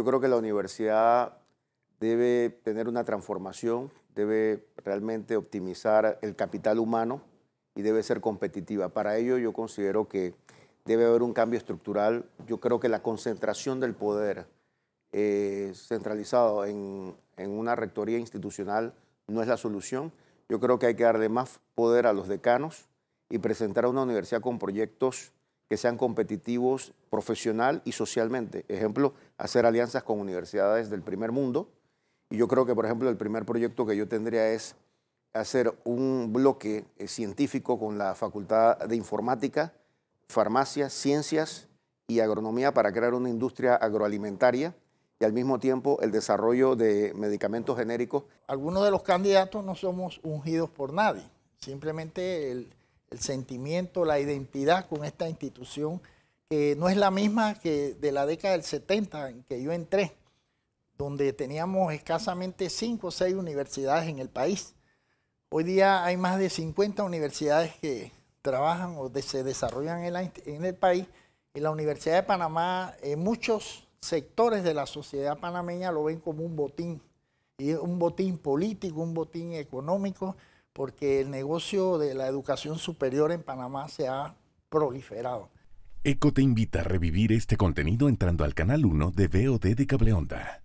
Yo creo que la universidad debe tener una transformación, debe realmente optimizar el capital humano y debe ser competitiva. Para ello yo considero que debe haber un cambio estructural. Yo creo que la concentración del poder eh, centralizado en, en una rectoría institucional no es la solución. Yo creo que hay que darle más poder a los decanos y presentar a una universidad con proyectos que sean competitivos profesional y socialmente. Ejemplo, hacer alianzas con universidades del primer mundo. Y yo creo que, por ejemplo, el primer proyecto que yo tendría es hacer un bloque eh, científico con la Facultad de Informática, Farmacia, Ciencias y Agronomía para crear una industria agroalimentaria y al mismo tiempo el desarrollo de medicamentos genéricos. Algunos de los candidatos no somos ungidos por nadie, simplemente el, el sentimiento, la identidad con esta institución, que no es la misma que de la década del 70 en que yo entré, donde teníamos escasamente 5 o 6 universidades en el país. Hoy día hay más de 50 universidades que trabajan o se desarrollan en, el país y la Universidad de Panamá, en eh, muchos sectores de la sociedad panameña lo ven como un botín, y un botín político, un botín económico, porque el negocio de la educación superior en Panamá se ha proliferado. ECO te invita a revivir este contenido entrando al canal 1 de VOD de Cableonda.